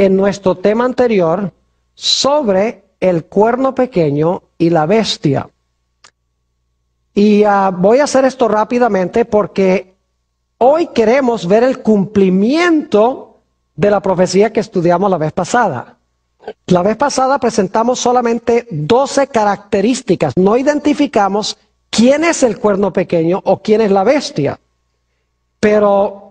en nuestro tema anterior sobre el cuerno pequeño y la bestia. Y ah, voy a hacer esto rápidamente porque hoy queremos ver el cumplimiento de la profecía que estudiamos la vez pasada. La vez pasada presentamos solamente 12 características. No identificamos quién es el cuerno pequeño o quién es la bestia. Pero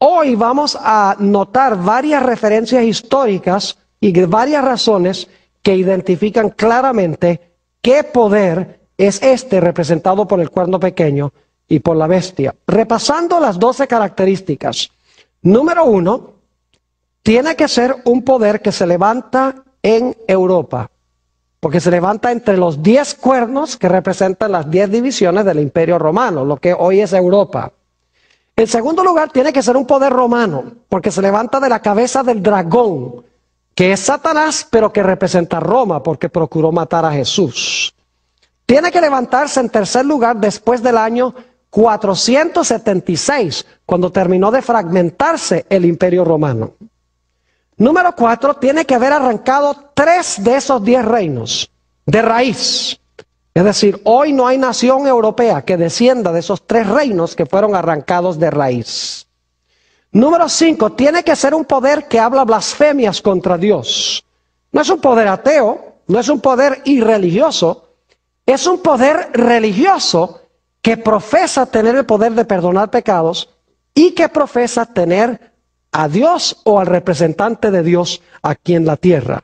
Hoy vamos a notar varias referencias históricas y varias razones que identifican claramente qué poder es este representado por el cuerno pequeño y por la bestia. Repasando las 12 características. Número uno, tiene que ser un poder que se levanta en Europa, porque se levanta entre los diez cuernos que representan las diez divisiones del imperio romano, lo que hoy es Europa. En segundo lugar, tiene que ser un poder romano, porque se levanta de la cabeza del dragón, que es Satanás, pero que representa a Roma, porque procuró matar a Jesús. Tiene que levantarse en tercer lugar después del año 476, cuando terminó de fragmentarse el imperio romano. Número cuatro, tiene que haber arrancado tres de esos diez reinos de raíz. Es decir, hoy no hay nación europea que descienda de esos tres reinos que fueron arrancados de raíz. Número cinco, tiene que ser un poder que habla blasfemias contra Dios. No es un poder ateo, no es un poder irreligioso, es un poder religioso que profesa tener el poder de perdonar pecados y que profesa tener a Dios o al representante de Dios aquí en la tierra.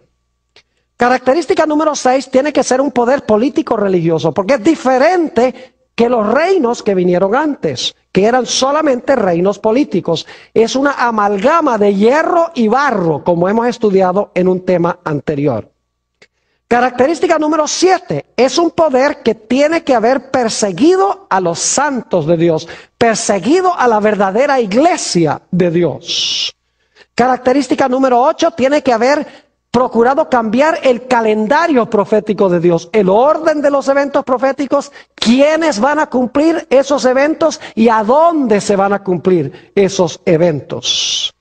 Característica número 6 tiene que ser un poder político religioso, porque es diferente que los reinos que vinieron antes, que eran solamente reinos políticos. Es una amalgama de hierro y barro, como hemos estudiado en un tema anterior. Característica número 7, es un poder que tiene que haber perseguido a los santos de Dios, perseguido a la verdadera iglesia de Dios. Característica número 8, tiene que haber procurado cambiar el calendario profético de Dios, el orden de los eventos proféticos, quiénes van a cumplir esos eventos y a dónde se van a cumplir esos eventos.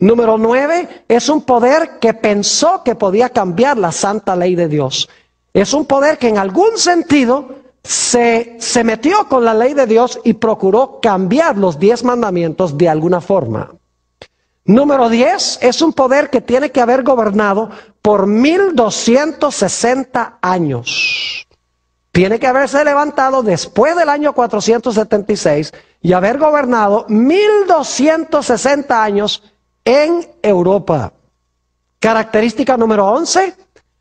Número nueve, es un poder que pensó que podía cambiar la santa ley de Dios. Es un poder que en algún sentido se, se metió con la ley de Dios y procuró cambiar los diez mandamientos de alguna forma. Número 10 es un poder que tiene que haber gobernado por 1260 años. Tiene que haberse levantado después del año 476 y haber gobernado 1260 años en Europa. Característica número 11,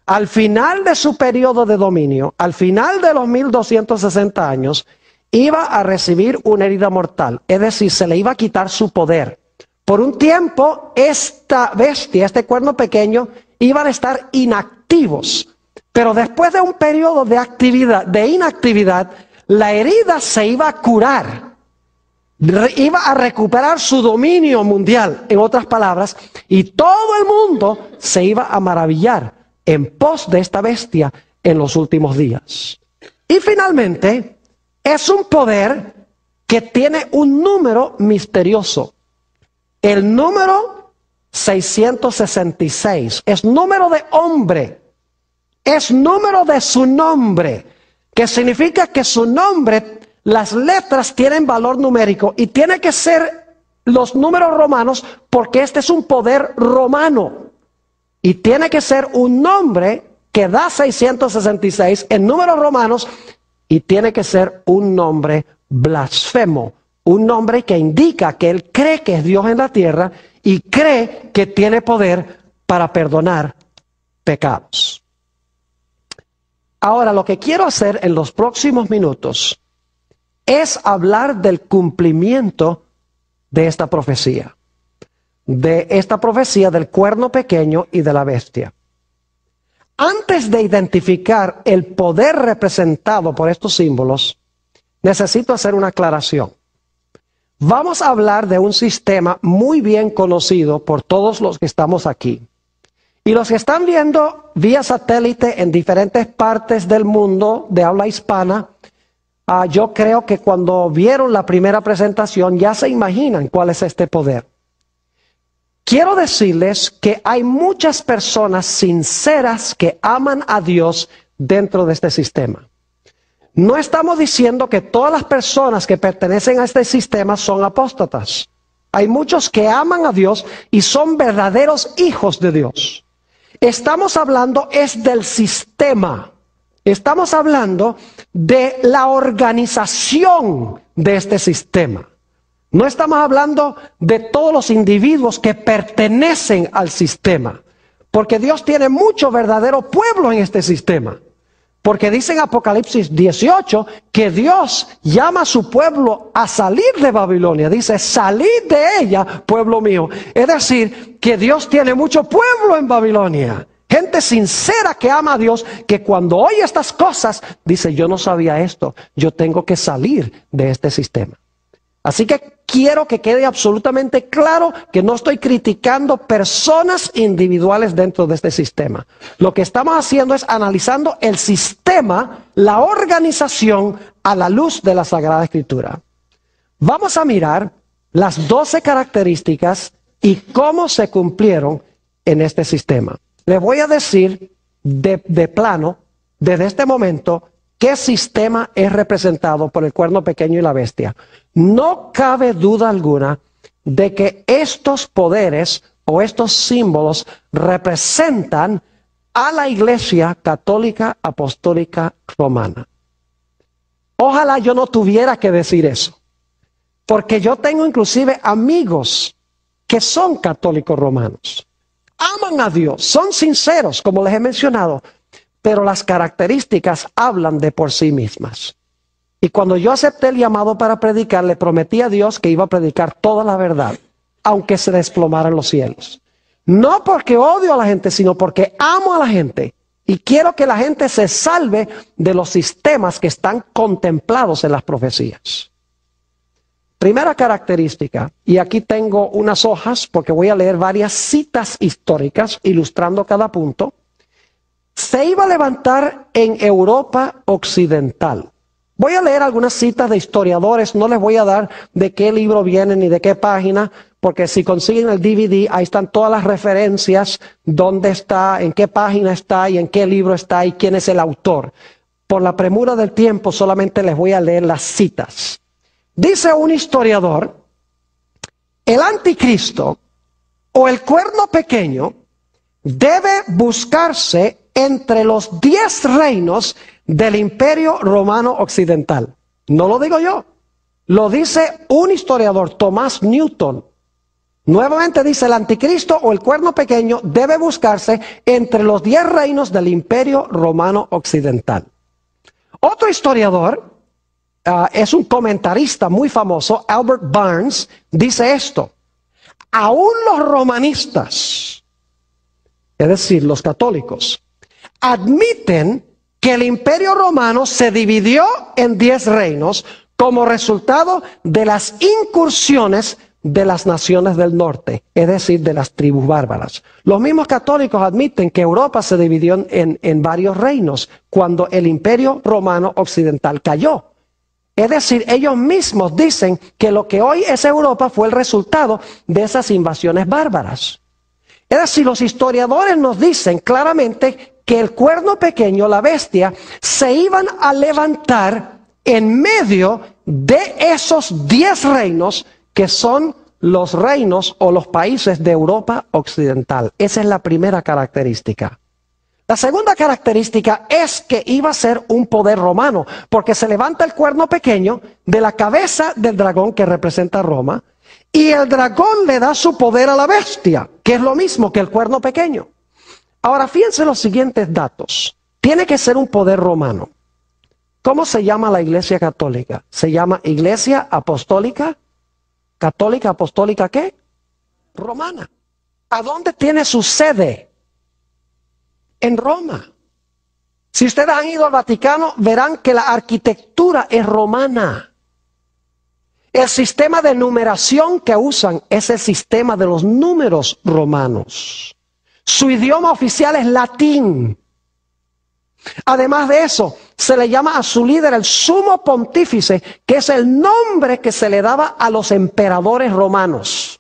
al final de su periodo de dominio, al final de los 1260 años, iba a recibir una herida mortal, es decir, se le iba a quitar su poder por un tiempo, esta bestia, este cuerno pequeño, iban a estar inactivos. Pero después de un periodo de actividad, de inactividad, la herida se iba a curar. Iba a recuperar su dominio mundial, en otras palabras, y todo el mundo se iba a maravillar en pos de esta bestia en los últimos días. Y finalmente, es un poder que tiene un número misterioso. El número 666 es número de hombre, es número de su nombre, que significa que su nombre, las letras tienen valor numérico y tiene que ser los números romanos porque este es un poder romano y tiene que ser un nombre que da 666 en números romanos y tiene que ser un nombre blasfemo un nombre que indica que él cree que es Dios en la tierra y cree que tiene poder para perdonar pecados. Ahora, lo que quiero hacer en los próximos minutos es hablar del cumplimiento de esta profecía, de esta profecía del cuerno pequeño y de la bestia. Antes de identificar el poder representado por estos símbolos, necesito hacer una aclaración. Vamos a hablar de un sistema muy bien conocido por todos los que estamos aquí. Y los que están viendo vía satélite en diferentes partes del mundo de habla hispana, ah, yo creo que cuando vieron la primera presentación ya se imaginan cuál es este poder. Quiero decirles que hay muchas personas sinceras que aman a Dios dentro de este sistema. No estamos diciendo que todas las personas que pertenecen a este sistema son apóstatas. Hay muchos que aman a Dios y son verdaderos hijos de Dios. Estamos hablando es del sistema. Estamos hablando de la organización de este sistema. No estamos hablando de todos los individuos que pertenecen al sistema. Porque Dios tiene mucho verdadero pueblo en este sistema. Porque dice en Apocalipsis 18 que Dios llama a su pueblo a salir de Babilonia. Dice, salid de ella, pueblo mío. Es decir, que Dios tiene mucho pueblo en Babilonia. Gente sincera que ama a Dios, que cuando oye estas cosas, dice, yo no sabía esto, yo tengo que salir de este sistema. Así que quiero que quede absolutamente claro que no estoy criticando personas individuales dentro de este sistema. Lo que estamos haciendo es analizando el sistema, la organización, a la luz de la Sagrada Escritura. Vamos a mirar las 12 características y cómo se cumplieron en este sistema. le voy a decir de, de plano, desde este momento, qué sistema es representado por el cuerno pequeño y la bestia. No cabe duda alguna de que estos poderes o estos símbolos representan a la Iglesia Católica Apostólica Romana. Ojalá yo no tuviera que decir eso, porque yo tengo inclusive amigos que son católicos romanos, aman a Dios, son sinceros, como les he mencionado, pero las características hablan de por sí mismas. Y cuando yo acepté el llamado para predicar, le prometí a Dios que iba a predicar toda la verdad, aunque se desplomaran los cielos. No porque odio a la gente, sino porque amo a la gente. Y quiero que la gente se salve de los sistemas que están contemplados en las profecías. Primera característica, y aquí tengo unas hojas porque voy a leer varias citas históricas ilustrando cada punto. Se iba a levantar en Europa Occidental Voy a leer algunas citas de historiadores, no les voy a dar de qué libro vienen ni de qué página, porque si consiguen el DVD, ahí están todas las referencias, dónde está, en qué página está y en qué libro está y quién es el autor. Por la premura del tiempo solamente les voy a leer las citas. Dice un historiador, el anticristo o el cuerno pequeño debe buscarse entre los diez reinos del imperio romano occidental. No lo digo yo, lo dice un historiador, Thomas Newton. Nuevamente dice, el anticristo o el cuerno pequeño debe buscarse entre los diez reinos del imperio romano occidental. Otro historiador, ah, es un comentarista muy famoso, Albert Barnes, dice esto, aún los romanistas, es decir, los católicos, admiten que el imperio romano se dividió en diez reinos como resultado de las incursiones de las naciones del norte, es decir, de las tribus bárbaras. Los mismos católicos admiten que Europa se dividió en, varios reinos cuando el imperio romano occidental cayó. Es decir, ellos mismos dicen que lo que hoy es Europa fue el resultado de esas invasiones bárbaras. Es decir, los historiadores nos dicen claramente que el cuerno pequeño, la bestia, se iban a levantar en medio de esos diez reinos que son los reinos o los países de Europa Occidental. Esa es la primera característica. La segunda característica es que iba a ser un poder romano, porque se levanta el cuerno pequeño de la cabeza del dragón que representa Roma, y el dragón le da su poder a la bestia, que es lo mismo que el cuerno pequeño. Ahora fíjense los siguientes datos. Tiene que ser un poder romano. ¿Cómo se llama la Iglesia Católica? Se llama Iglesia Apostólica. ¿Católica Apostólica qué? Romana. ¿A dónde tiene su sede? En Roma. Si ustedes han ido al Vaticano, verán que la arquitectura es romana. El sistema de numeración que usan es el sistema de los números romanos. Su idioma oficial es latín. Además de eso, se le llama a su líder el sumo pontífice, que es el nombre que se le daba a los emperadores romanos,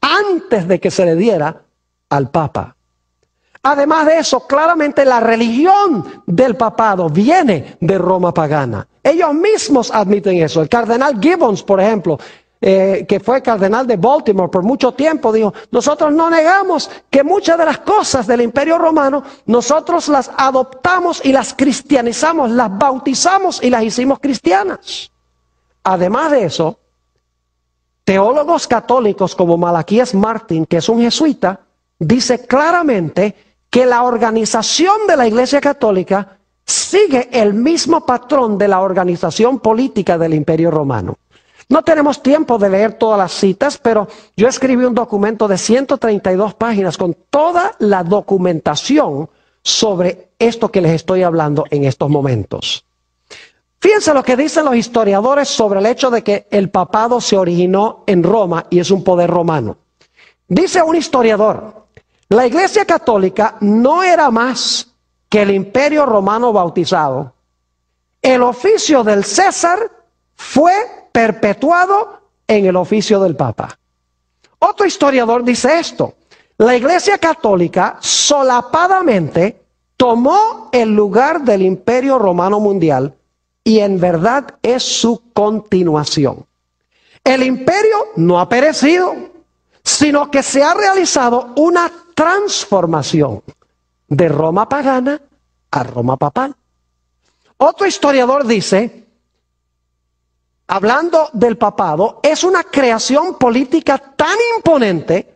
antes de que se le diera al papa. Además de eso, claramente la religión del papado viene de Roma pagana. Ellos mismos admiten eso. El cardenal Gibbons, por ejemplo, eh, que fue cardenal de Baltimore por mucho tiempo, dijo, nosotros no negamos que muchas de las cosas del imperio romano, nosotros las adoptamos y las cristianizamos, las bautizamos y las hicimos cristianas. Además de eso, teólogos católicos como Malaquías Martin que es un jesuita, dice claramente que la organización de la Iglesia Católica sigue el mismo patrón de la organización política del Imperio Romano. No tenemos tiempo de leer todas las citas, pero yo escribí un documento de 132 páginas con toda la documentación sobre esto que les estoy hablando en estos momentos. Fíjense lo que dicen los historiadores sobre el hecho de que el papado se originó en Roma y es un poder romano. Dice un historiador, la Iglesia Católica no era más que el imperio romano bautizado, el oficio del César fue perpetuado en el oficio del Papa. Otro historiador dice esto. La Iglesia Católica solapadamente tomó el lugar del Imperio Romano Mundial y en verdad es su continuación. El imperio no ha perecido, sino que se ha realizado una transformación de Roma pagana a Roma papal. Otro historiador dice hablando del papado, es una creación política tan imponente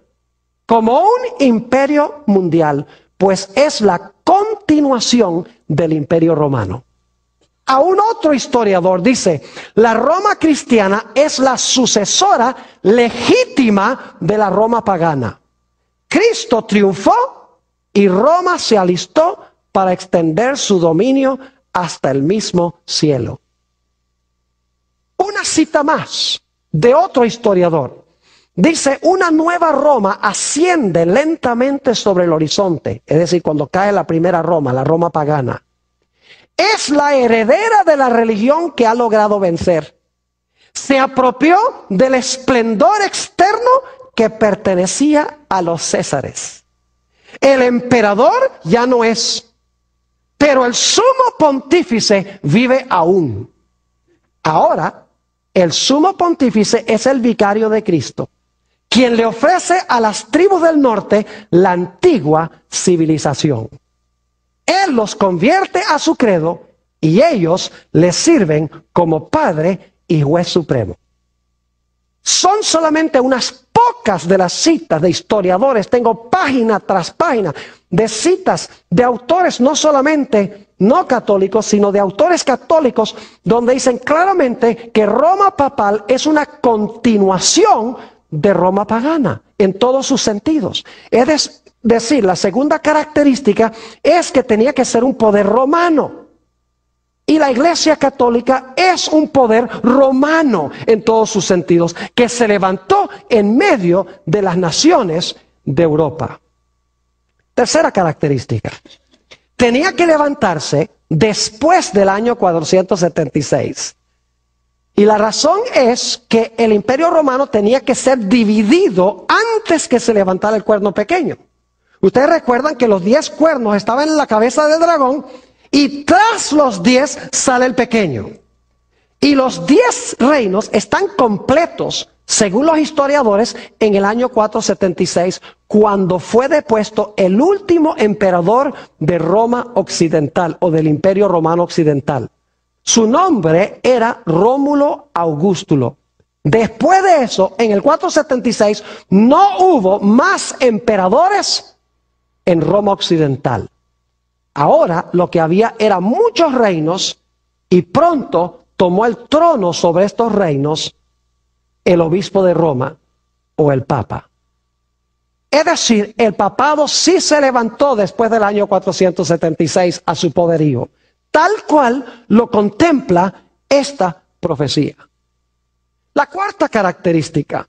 como un imperio mundial, pues es la continuación del imperio romano. A un otro historiador dice, la Roma cristiana es la sucesora legítima de la Roma pagana. Cristo triunfó y Roma se alistó para extender su dominio hasta el mismo cielo. Una cita más de otro historiador. Dice, una nueva Roma asciende lentamente sobre el horizonte, es decir, cuando cae la primera Roma, la Roma pagana. Es la heredera de la religión que ha logrado vencer. Se apropió del esplendor externo que pertenecía a los césares. El emperador ya no es, pero el sumo pontífice vive aún. Ahora el sumo pontífice es el vicario de Cristo, quien le ofrece a las tribus del norte la antigua civilización. Él los convierte a su credo y ellos le sirven como Padre y Juez Supremo. Son solamente unas pocas de las citas de historiadores, tengo página tras página de citas de autores no solamente no católicos, sino de autores católicos, donde dicen claramente que Roma papal es una continuación de Roma pagana en todos sus sentidos. Es decir, la segunda característica es que tenía que ser un poder romano. Y la Iglesia Católica es un poder romano en todos sus sentidos, que se levantó en medio de las naciones de Europa. Tercera característica. Tenía que levantarse después del año 476. Y la razón es que el imperio romano tenía que ser dividido antes que se levantara el cuerno pequeño. Ustedes recuerdan que los diez cuernos estaban en la cabeza del dragón y tras los diez sale el pequeño. Y los diez reinos están completos, según los historiadores, en el año 476, cuando fue depuesto el último emperador de Roma Occidental o del Imperio Romano Occidental. Su nombre era Rómulo Augustulo. Después de eso, en el 476, no hubo más emperadores en Roma Occidental. Ahora lo que había era muchos reinos y pronto tomó el trono sobre estos reinos el obispo de Roma o el papa. Es decir, el papado sí se levantó después del año 476 a su poderío, tal cual lo contempla esta profecía. La cuarta característica,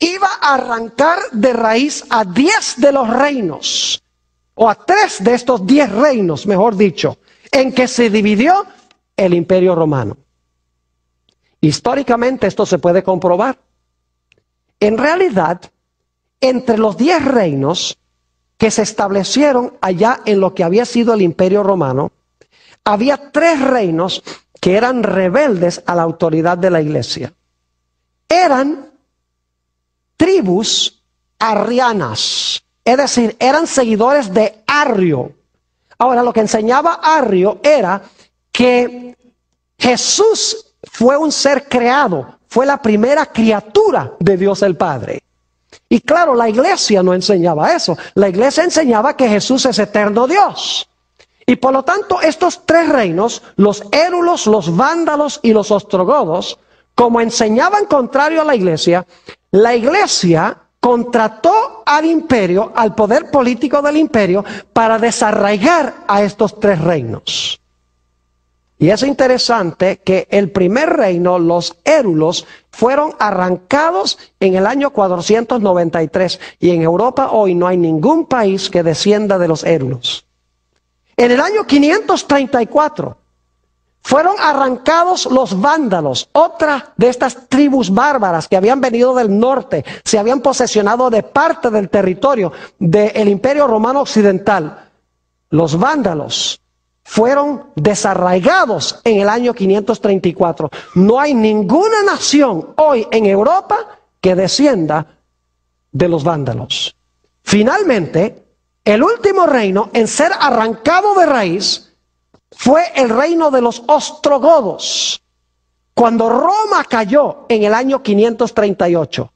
iba a arrancar de raíz a diez de los reinos o a tres de estos diez reinos, mejor dicho, en que se dividió el imperio romano. Históricamente esto se puede comprobar. En realidad, entre los diez reinos que se establecieron allá en lo que había sido el imperio romano, había tres reinos que eran rebeldes a la autoridad de la iglesia. Eran tribus arrianas. Es decir, eran seguidores de Arrio. Ahora, lo que enseñaba Arrio era que Jesús fue un ser creado, fue la primera criatura de Dios el Padre. Y claro, la iglesia no enseñaba eso. La iglesia enseñaba que Jesús es eterno Dios. Y por lo tanto, estos tres reinos, los érulos, los vándalos y los ostrogodos, como enseñaban contrario a la iglesia, la iglesia contrató al imperio, al poder político del imperio, para desarraigar a estos tres reinos. Y es interesante que el primer reino, los érulos, fueron arrancados en el año 493 y en Europa hoy no hay ningún país que descienda de los érulos. En el año 534, fueron arrancados los vándalos, otra de estas tribus bárbaras que habían venido del norte, se habían posesionado de parte del territorio del imperio romano occidental. Los vándalos fueron desarraigados en el año 534. No hay ninguna nación hoy en Europa que descienda de los vándalos. Finalmente, el último reino en ser arrancado de raíz, fue el reino de los ostrogodos. Cuando Roma cayó en el año 538.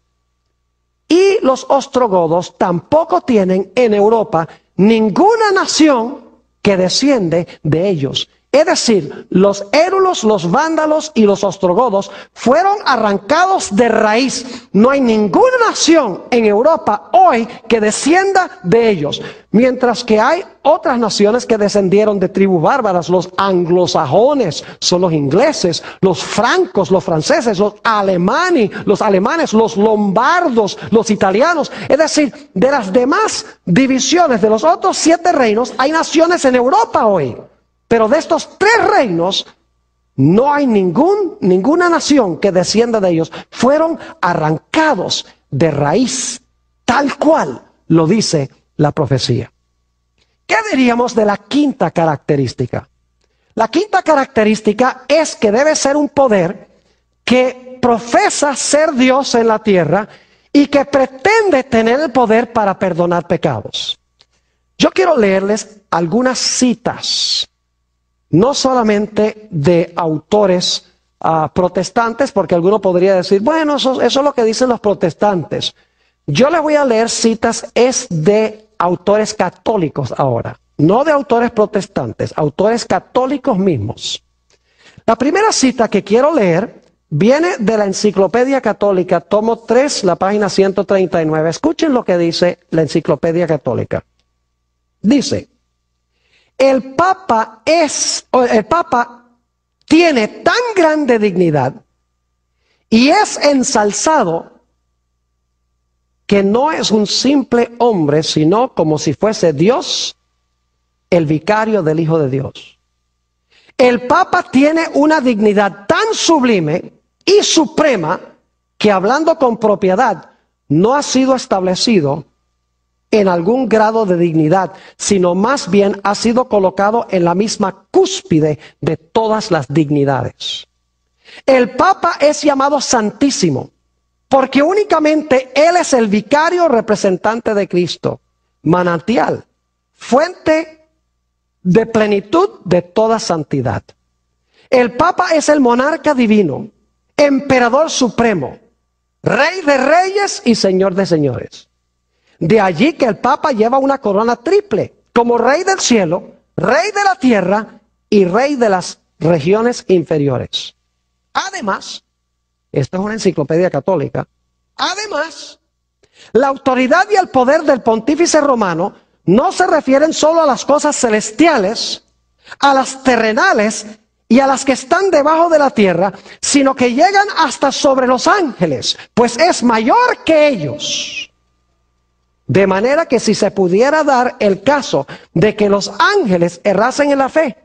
Y los ostrogodos tampoco tienen en Europa ninguna nación que desciende de ellos. Es decir, los érulos, los vándalos y los ostrogodos fueron arrancados de raíz. No hay ninguna nación en Europa hoy que descienda de ellos. Mientras que hay otras naciones que descendieron de tribus bárbaras, los anglosajones, son los ingleses, los francos, los franceses, los alemanes, los alemanes, los lombardos, los italianos. Es decir, de las demás divisiones de los otros siete reinos hay naciones en Europa hoy. Pero de estos tres reinos, no hay ningún, ninguna nación que descienda de ellos. Fueron arrancados de raíz, tal cual lo dice la profecía. ¿Qué diríamos de la quinta característica? La quinta característica es que debe ser un poder que profesa ser Dios en la tierra y que pretende tener el poder para perdonar pecados. Yo quiero leerles algunas citas no solamente de autores ah, protestantes, porque alguno podría decir, bueno, eso, eso es lo que dicen los protestantes. Yo les voy a leer citas, es de autores católicos ahora, no de autores protestantes, autores católicos mismos. La primera cita que quiero leer viene de la Enciclopedia Católica, tomo 3, la página 139. Escuchen lo que dice la Enciclopedia Católica. Dice, el Papa es, el Papa tiene tan grande dignidad y es ensalzado que no es un simple hombre, sino como si fuese Dios, el vicario del Hijo de Dios. El Papa tiene una dignidad tan sublime y suprema que hablando con propiedad, no ha sido establecido en algún grado de dignidad, sino más bien ha sido colocado en la misma cúspide de todas las dignidades. El Papa es llamado Santísimo, porque únicamente Él es el vicario representante de Cristo, manantial, fuente de plenitud de toda santidad. El Papa es el monarca divino, emperador supremo, rey de reyes y señor de señores. De allí que el Papa lleva una corona triple, como rey del cielo, rey de la tierra y rey de las regiones inferiores. Además, esta es una enciclopedia católica, además, la autoridad y el poder del pontífice romano no se refieren solo a las cosas celestiales, a las terrenales y a las que están debajo de la tierra, sino que llegan hasta sobre los ángeles, pues es mayor que ellos. De manera que si se pudiera dar el caso de que los ángeles errasen en la fe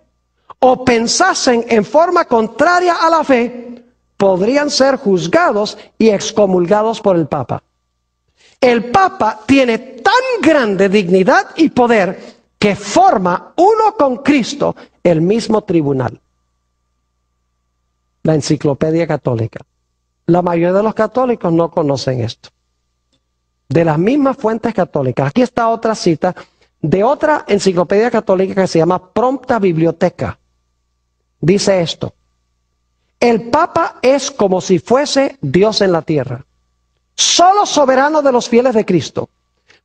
o pensasen en forma contraria a la fe, podrían ser juzgados y excomulgados por el Papa. El Papa tiene tan grande dignidad y poder que forma uno con Cristo el mismo tribunal. La enciclopedia católica. La mayoría de los católicos no conocen esto de las mismas fuentes católicas. Aquí está otra cita de otra enciclopedia católica que se llama Prompta Biblioteca. Dice esto, el Papa es como si fuese Dios en la tierra, solo soberano de los fieles de Cristo,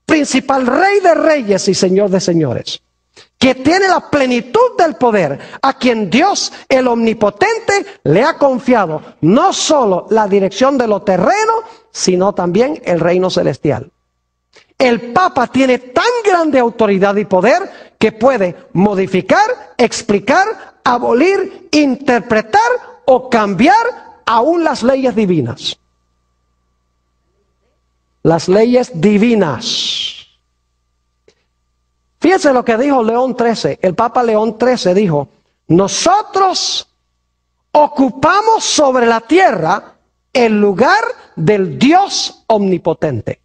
principal rey de reyes y señor de señores, que tiene la plenitud del poder, a quien Dios el Omnipotente le ha confiado no solo la dirección de lo terreno, sino también el reino celestial. El Papa tiene tan grande autoridad y poder que puede modificar, explicar, abolir, interpretar o cambiar aún las leyes divinas. Las leyes divinas. Fíjense lo que dijo León XIII. El Papa León XIII dijo, nosotros ocupamos sobre la tierra el lugar del Dios omnipotente.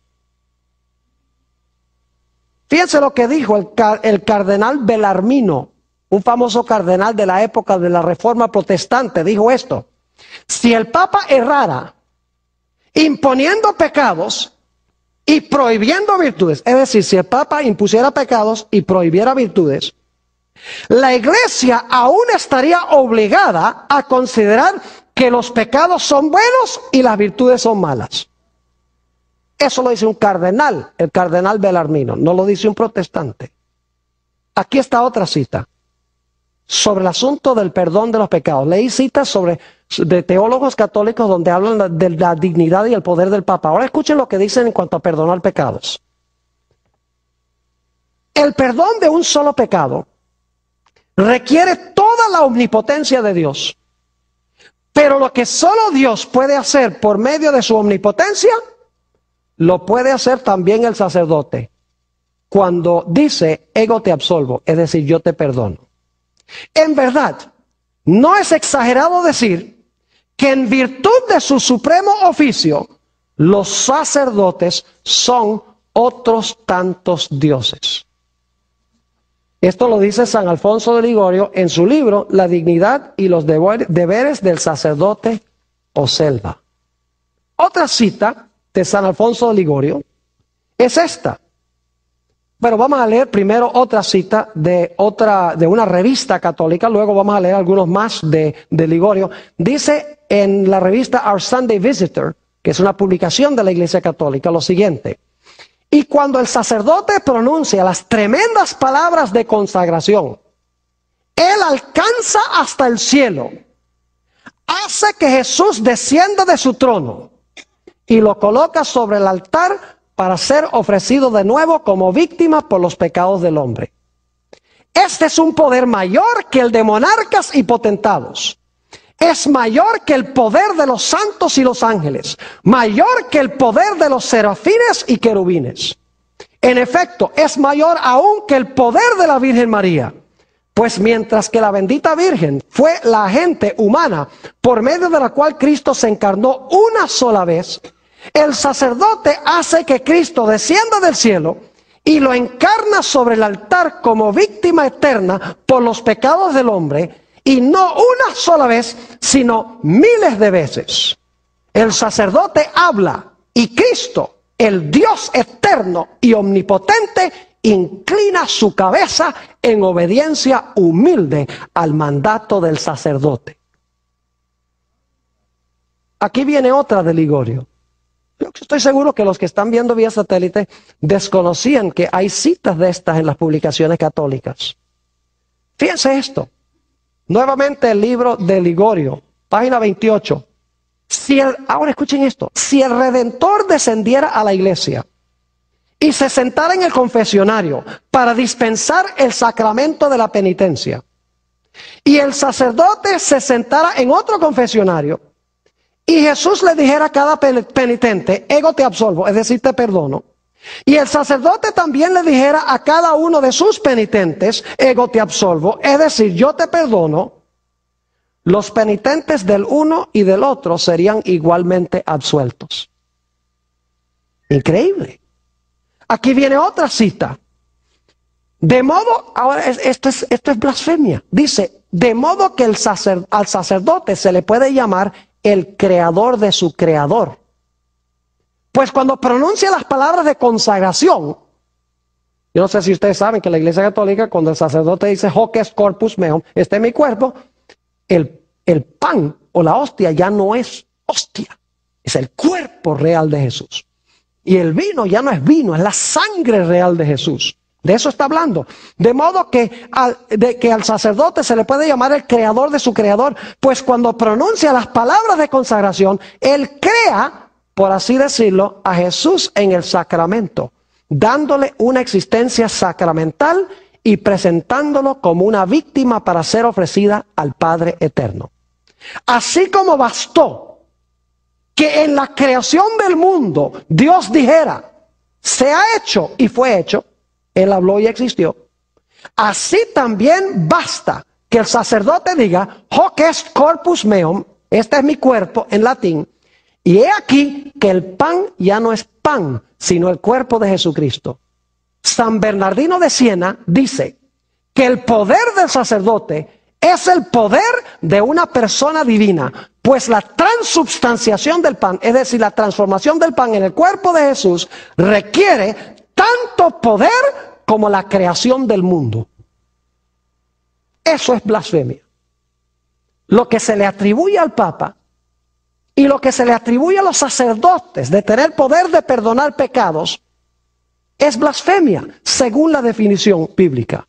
Fíjense lo que dijo el, el cardenal Belarmino, un famoso cardenal de la época de la Reforma Protestante, dijo esto. Si el Papa errara imponiendo pecados y prohibiendo virtudes, es decir, si el Papa impusiera pecados y prohibiera virtudes, la iglesia aún estaría obligada a considerar que los pecados son buenos y las virtudes son malas. Eso lo dice un cardenal, el cardenal Belarmino, no lo dice un protestante. Aquí está otra cita sobre el asunto del perdón de los pecados. Leí citas sobre de teólogos católicos donde hablan de la dignidad y el poder del Papa. Ahora escuchen lo que dicen en cuanto a perdonar pecados. El perdón de un solo pecado requiere toda la omnipotencia de Dios. Pero lo que solo Dios puede hacer por medio de su omnipotencia, lo puede hacer también el sacerdote. Cuando dice, ego te absolvo, es decir, yo te perdono. En verdad, no es exagerado decir que en virtud de su supremo oficio, los sacerdotes son otros tantos dioses. Esto lo dice San Alfonso de Ligorio en su libro La dignidad y los deberes del sacerdote o selva. Otra cita de San Alfonso de Ligorio es esta. Pero vamos a leer primero otra cita de otra de una revista católica, luego vamos a leer algunos más de Ligorio. Dice en la revista Our Sunday Visitor, que es una publicación de la Iglesia Católica, lo siguiente. Y cuando el sacerdote pronuncia las tremendas palabras de consagración, él alcanza hasta el cielo, hace que Jesús descienda de su trono y lo coloca sobre el altar para ser ofrecido de nuevo como víctima por los pecados del hombre. Este es un poder mayor que el de monarcas y potentados es mayor que el poder de los santos y los ángeles, mayor que el poder de los serafines y querubines. En efecto, es mayor aún que el poder de la Virgen María. Pues mientras que la bendita Virgen fue la gente humana por medio de la cual Cristo se encarnó una sola vez, el sacerdote hace que Cristo descienda del cielo y lo encarna sobre el altar como víctima eterna por los pecados del hombre y no una sola vez, sino miles de veces. El sacerdote habla y Cristo, el Dios eterno y omnipotente, inclina su cabeza en obediencia humilde al mandato del sacerdote. Aquí viene otra de Ligorio. Yo estoy seguro que los que están viendo vía satélite desconocían que hay citas de estas en las publicaciones católicas. Fíjense esto. Nuevamente el libro de Ligorio, página 28. Si ahora escuchen esto, si el redentor descendiera a la iglesia y se sentara en el confesionario para dispensar el sacramento de la penitencia, y el sacerdote se sentara en otro confesionario, y Jesús le dijera a cada penitente, ego te absolvo, es decir, te perdono, y el sacerdote también le dijera a cada uno de sus penitentes, ego te absolvo, es decir, yo te perdono, los penitentes del uno y del otro serían igualmente absueltos. Increíble. Aquí viene otra cita. De modo, ahora esto es, blasfemia. Dice, de modo que el al sacerdote se le puede llamar el creador de su creador. Pues cuando pronuncia las palabras de consagración, yo no sé si ustedes saben que la Iglesia Católica, cuando el sacerdote dice hoc oh, corpus meum, este es mi cuerpo, el, el pan o la hostia ya no es hostia, es el cuerpo real de Jesús. Y el vino ya no es vino, es la sangre real de Jesús. De eso está hablando. De modo que de, que al sacerdote se le puede llamar el creador de su creador, pues cuando pronuncia las palabras de consagración, él crea por así decirlo, a Jesús en el sacramento, dándole una existencia sacramental y presentándolo como una víctima para ser ofrecida al Padre Eterno. Así como bastó que en la creación del mundo Dios dijera, se ha hecho y fue hecho, Él habló y existió, así también basta que el sacerdote diga, hoc est corpus meum, este es mi cuerpo en latín, y he aquí que el pan ya no es pan, sino el cuerpo de Jesucristo. San Bernardino de Siena dice que el poder del sacerdote es el poder de una persona divina, pues la transubstanciación del pan, es decir, la transformación del pan en el cuerpo de Jesús, requiere tanto poder como la creación del mundo. Eso es blasfemia. Lo que se le atribuye al Papa y lo que se le atribuye a los sacerdotes de tener poder de perdonar pecados es blasfemia, según la definición bíblica.